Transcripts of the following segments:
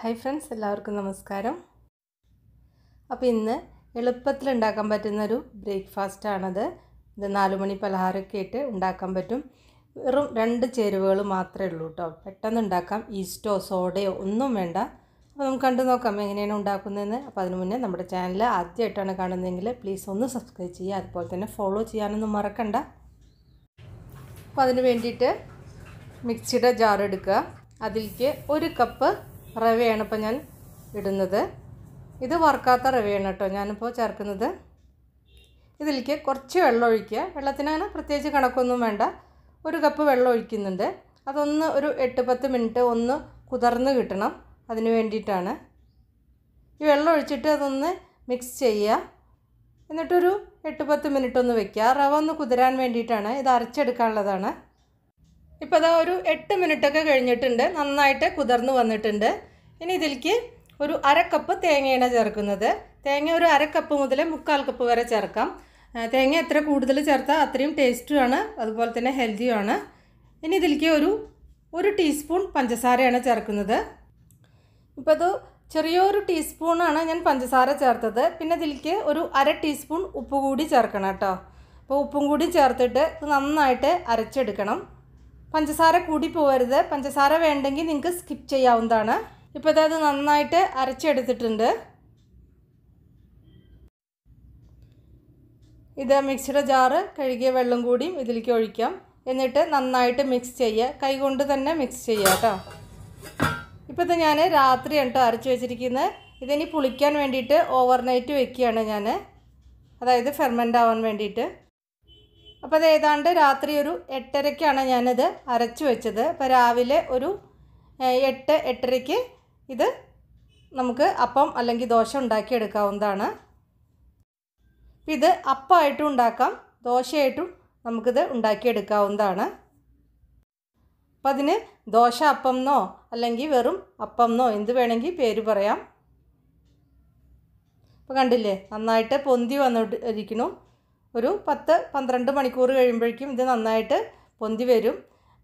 hi friends എല്ലാവർക്കും നമസ്കാരം അപ്പോൾ ഇന്ന് എളുപ്പത്തിൽ ഉണ്ടാക്കാൻ പറ്റുന്ന ഒരു ബ്രേക്ക്ഫാസ്റ്റാണത് ഇത് നാലുമണി പലഹാരമൊക്കെ ആയിട്ട് ഉണ്ടാക്കാൻ പറ്റും വെറും രണ്ട് ചേരുവകൾ മാത്രമേ ഉള്ളൂ കേട്ടോ പെട്ടെന്ന് ഉണ്ടാക്കാം ഈസ്റ്റോ സോഡയോ ഒന്നും വേണ്ട അപ്പോൾ നമുക്ക് കണ്ടു നോക്കാം എങ്ങനെയാണ് ഉണ്ടാക്കുന്നതെന്ന് അപ്പോൾ അതിന് മുന്നേ നമ്മുടെ ചാനൽ ആദ്യമായിട്ടാണ് കാണുന്നതെങ്കിൽ പ്ലീസ് ഒന്ന് സബ്സ്ക്രൈബ് ചെയ്യുക അതുപോലെ തന്നെ ഫോളോ ചെയ്യാനൊന്നും മറക്കണ്ട അപ്പോൾ അതിന് വേണ്ടിയിട്ട് മിക്സിയുടെ ജാർ എടുക്കുക അതിലേക്ക് ഒരു കപ്പ് റവയാണ് ഇപ്പോൾ ഞാൻ ഇടുന്നത് ഇത് വറുക്കാത്ത റവയാണ് കേട്ടോ ഞാനിപ്പോൾ ചേർക്കുന്നത് ഇതിലേക്ക് കുറച്ച് വെള്ളം ഒഴിക്കുക വെള്ളത്തിനാണ് പ്രത്യേകിച്ച് കണക്കൊന്നും വേണ്ട ഒരു കപ്പ് വെള്ളം ഒഴിക്കുന്നുണ്ട് അതൊന്ന് ഒരു എട്ട് പത്ത് മിനിറ്റ് ഒന്ന് കുതിർന്ന് കിട്ടണം അതിന് വേണ്ടിയിട്ടാണ് ഈ വെള്ളം ഒഴിച്ചിട്ട് അതൊന്ന് മിക്സ് ചെയ്യുക എന്നിട്ടൊരു എട്ട് പത്ത് മിനിറ്റ് ഒന്ന് വെക്കുക റവ ഒന്ന് കുതിരാൻ വേണ്ടിയിട്ടാണ് ഇത് അരച്ചെടുക്കാനുള്ളതാണ് ഇപ്പോൾ അതാ ഒരു എട്ട് മിനിറ്റൊക്കെ കഴിഞ്ഞിട്ടുണ്ട് നന്നായിട്ട് കുതിർന്ന് വന്നിട്ടുണ്ട് ഇനി ഇതിലേക്ക് ഒരു അരക്കപ്പ് തേങ്ങയാണ് ചേർക്കുന്നത് തേങ്ങ ഒരു അരക്കപ്പ് മുതൽ മുക്കാൽ കപ്പ് വരെ ചേർക്കാം തേങ്ങ എത്ര കൂടുതൽ ചേർത്താൽ അത്രയും ടേസ്റ്റുമാണ് അതുപോലെ തന്നെ ഹെൽത്തിയുമാണ് ഇനി ഇതിലേക്ക് ഒരു ഒരു ടീസ്പൂൺ പഞ്ചസാരയാണ് ചേർക്കുന്നത് ഇപ്പം അത് ചെറിയൊരു ടീസ്പൂണാണ് ഞാൻ പഞ്ചസാര ചേർത്തത് പിന്നെ ഇതിലേക്ക് ഒരു അര ടീസ്പൂൺ ഉപ്പ് കൂടി ചേർക്കണം കേട്ടോ അപ്പോൾ ഉപ്പും കൂടി ചേർത്തിട്ട് നന്നായിട്ട് അരച്ചെടുക്കണം പഞ്ചസാര കൂടി പോകരുത് പഞ്ചസാര വേണ്ടെങ്കിൽ നിങ്ങൾക്ക് സ്കിപ്പ് ചെയ്യാവുന്നതാണ് ഇപ്പോൾ ഇതത് നന്നായിട്ട് അരച്ചെടുത്തിട്ടുണ്ട് ഇത് മിക്സിയുടെ ജാറ് കഴുകിയ വെള്ളം കൂടിയും ഇതിലേക്ക് ഒഴിക്കാം എന്നിട്ട് നന്നായിട്ട് മിക്സ് ചെയ്യുക കൈകൊണ്ട് തന്നെ മിക്സ് ചെയ്യുക കേട്ടോ ഇപ്പോൾ ഞാൻ രാത്രിയാണ് കേട്ടോ അരച്ച് വെച്ചിരിക്കുന്നത് ഇതിനി പുളിക്കാൻ വേണ്ടിയിട്ട് ഓവർനൈറ്റ് വെക്കുകയാണ് ഞാൻ അതായത് ഫെർമെൻ്റ് ആവാൻ വേണ്ടിയിട്ട് അപ്പോൾ അത് ഏതാണ്ട് രാത്രി ഒരു എട്ടരയ്ക്കാണ് ഞാനത് അരച്ച് വെച്ചത് അപ്പോൾ രാവിലെ ഒരു എട്ട് എട്ടരയ്ക്ക് ഇത് നമുക്ക് അപ്പം അല്ലെങ്കിൽ ദോശ ഉണ്ടാക്കിയെടുക്കാവുന്നതാണ് ഇത് അപ്പമായിട്ടും ഉണ്ടാക്കാം ദോശയായിട്ടും നമുക്കിത് ഉണ്ടാക്കിയെടുക്കാവുന്നതാണ് അപ്പം അതിന് ദോശ അപ്പം എന്നോ അല്ലെങ്കിൽ വെറും അപ്പം എന്നോ എന്ത് വേണമെങ്കിൽ പേര് പറയാം അപ്പോൾ കണ്ടില്ലേ നന്നായിട്ട് പൊന്തി വന്നിട്ടിരിക്കുന്നു ഒരു പത്ത് പന്ത്രണ്ട് മണിക്കൂർ കഴിയുമ്പോഴേക്കും ഇത് നന്നായിട്ട് പൊന്തി വരും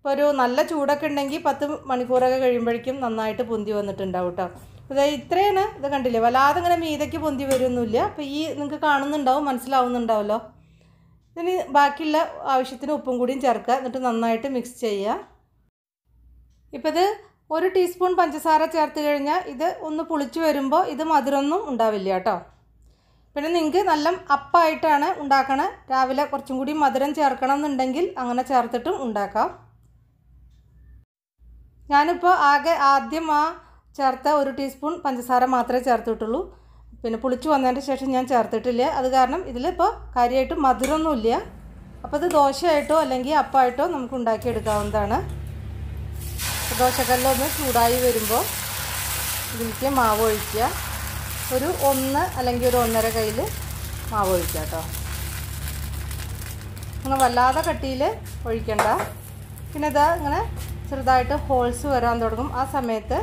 ഇപ്പോൾ ഒരു നല്ല ചൂടൊക്കെ ഉണ്ടെങ്കിൽ പത്ത് മണിക്കൂറൊക്കെ കഴിയുമ്പോഴേക്കും നന്നായിട്ട് പൊന്തി വന്നിട്ടുണ്ടാവും കേട്ടോ അതായത് ഇത്രയാണ് ഇത് കണ്ടില്ലേ വല്ലാതെ ഇങ്ങനെ മീതയ്ക്ക് പൊന്തി വരുന്നില്ല അപ്പോൾ ഈ നിങ്ങൾക്ക് കാണുന്നുണ്ടാവും മനസ്സിലാവുന്നുണ്ടാവുമല്ലോ ഇനി ബാക്കിയുള്ള ആവശ്യത്തിന് ഉപ്പും കൂടിയും ചേർക്കുക എന്നിട്ട് നന്നായിട്ട് മിക്സ് ചെയ്യുക ഇപ്പോൾ ഇത് ഒരു ടീസ്പൂൺ പഞ്ചസാര ചേർത്ത് കഴിഞ്ഞാൽ ഇത് ഒന്ന് പുളിച്ചു വരുമ്പോൾ ഇത് മധുരമൊന്നും ഉണ്ടാവില്ല കേട്ടോ പിന്നെ നിങ്ങൾക്ക് നല്ല അപ്പായിട്ടാണ് ഉണ്ടാക്കണത് രാവിലെ കുറച്ചും കൂടി മധുരം ചേർക്കണം എന്നുണ്ടെങ്കിൽ അങ്ങനെ ചേർത്തിട്ടും ഉണ്ടാക്കാം ഞാനിപ്പോൾ ആകെ ആദ്യം ആ ചേർത്ത ഒരു ടീസ്പൂൺ പഞ്ചസാര മാത്രമേ ചേർത്തിട്ടുള്ളൂ പിന്നെ പുളിച്ചു വന്നതിൻ്റെ ശേഷം ഞാൻ ചേർത്തിട്ടില്ല അത് കാരണം ഇതിലിപ്പോൾ കാര്യമായിട്ട് മധുരമൊന്നുമില്ല അപ്പോൾ ഇത് ദോശയായിട്ടോ അല്ലെങ്കിൽ അപ്പമായിട്ടോ നമുക്ക് ഉണ്ടാക്കിയെടുക്കാവുന്നതാണ് ദോശക്കല്ലൊന്ന് ചൂടായി വരുമ്പോൾ ഇതിലേക്ക് മാവ് ഒഴിക്കുക ഒരു ഒന്ന് അല്ലെങ്കിൽ ഒരു ഒന്നര കയ്യിൽ മാവ് ഒഴിക്കുക കേട്ടോ അങ്ങനെ വല്ലാതെ കട്ടിയിൽ ഒഴിക്കണ്ട പിന്നെ ഇതാ ഇങ്ങനെ ചെറുതായിട്ട് ഹോൾസ് വരാൻ തുടങ്ങും ആ സമയത്ത്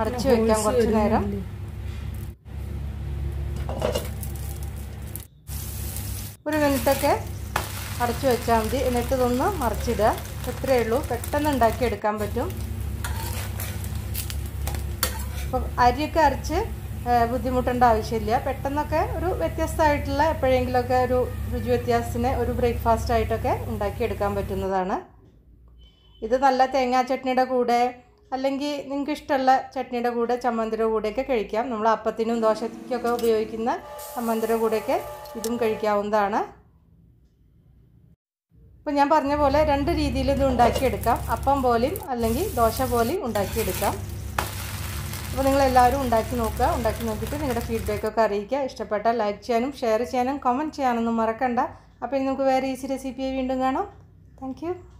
അടച്ചു വെക്കാം കുറച്ച് നേരം ഒരു മിനിറ്റൊക്കെ അടച്ചു വെച്ചാൽ മതി എന്നിട്ട് ഇതൊന്ന് മറിച്ചിടുക ഇത്രയേ ഉള്ളൂ പെട്ടെന്ന് എടുക്കാൻ പറ്റും അപ്പം അരിയൊക്കെ അരച്ച് ബുദ്ധിമുട്ടേണ്ട ആവശ്യമില്ല പെട്ടെന്നൊക്കെ ഒരു വ്യത്യസ്തമായിട്ടുള്ള എപ്പോഴെങ്കിലുമൊക്കെ ഒരു രുചി വ്യത്യാസത്തിന് ഒരു ബ്രേക്ക്ഫാസ്റ്റ് ആയിട്ടൊക്കെ ഉണ്ടാക്കിയെടുക്കാൻ പറ്റുന്നതാണ് ഇത് നല്ല തേങ്ങാ ചട്നിയുടെ കൂടെ അല്ലെങ്കിൽ നിങ്ങൾക്ക് ഇഷ്ടമുള്ള ചട്നിയുടെ കൂടെ ചമ്മന്തിര കൂടെയൊക്കെ കഴിക്കാം നമ്മൾ അപ്പത്തിനും ദോശയ്ക്കൊക്കെ ഉപയോഗിക്കുന്ന ചമ്മന്തിര കൂടെയൊക്കെ ഇതും കഴിക്കാവുന്നതാണ് അപ്പോൾ ഞാൻ പറഞ്ഞ പോലെ രണ്ട് രീതിയിൽ ഇത് ഉണ്ടാക്കിയെടുക്കാം അപ്പം പോലെയും അല്ലെങ്കിൽ ദോശ പോലെയും ഉണ്ടാക്കിയെടുക്കാം അപ്പോൾ നിങ്ങളെല്ലാവരും ഉണ്ടാക്കി നോക്കുക ഉണ്ടാക്കി നോക്കിയിട്ട് നിങ്ങളുടെ ഫീഡ്ബാക്കൊക്കെ അറിയിക്കുക ഇഷ്ടപ്പെട്ടാൽ ലൈക്ക് ചെയ്യാനും ഷെയർ ചെയ്യാനും കമൻറ്റ് ചെയ്യാനൊന്നും മറക്കണ്ട അപ്പോൾ ഇനി നമുക്ക് വേറെ ഈസി റെസിപ്പിയായി വീണ്ടും കാണാം താങ്ക്